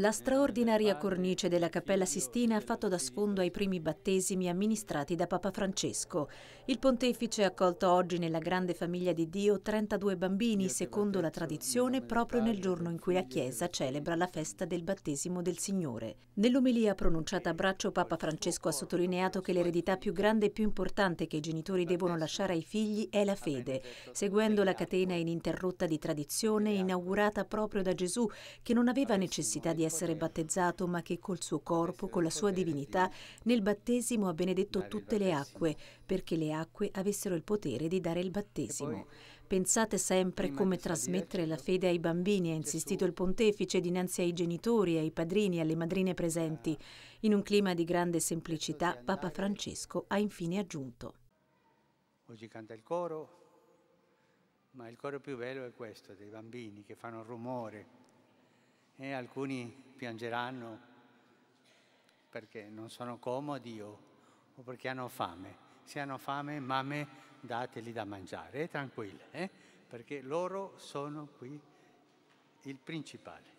La straordinaria cornice della Cappella Sistina ha fatto da sfondo ai primi battesimi amministrati da Papa Francesco. Il pontefice ha accolto oggi nella grande famiglia di Dio 32 bambini, secondo la tradizione, proprio nel giorno in cui la Chiesa celebra la festa del battesimo del Signore. Nell'omelia pronunciata a braccio, Papa Francesco ha sottolineato che l'eredità più grande e più importante che i genitori devono lasciare ai figli è la fede, seguendo la catena ininterrotta di tradizione inaugurata proprio da Gesù, che non aveva necessità di essere battezzato, ma che col suo corpo, con la sua divinità, nel battesimo ha benedetto tutte le acque, perché le acque avessero il potere di dare il battesimo. Pensate sempre come trasmettere la fede ai bambini, ha insistito il pontefice dinanzi ai genitori, ai padrini e alle madrine presenti. In un clima di grande semplicità, Papa Francesco ha infine aggiunto. Oggi canta il coro, ma il coro più bello è questo, dei bambini che fanno rumore, e alcuni piangeranno perché non sono comodi o, perché hanno fame. Se hanno fame, mamme, dateli da mangiare, eh, tranquille, eh, perché loro sono qui il principale.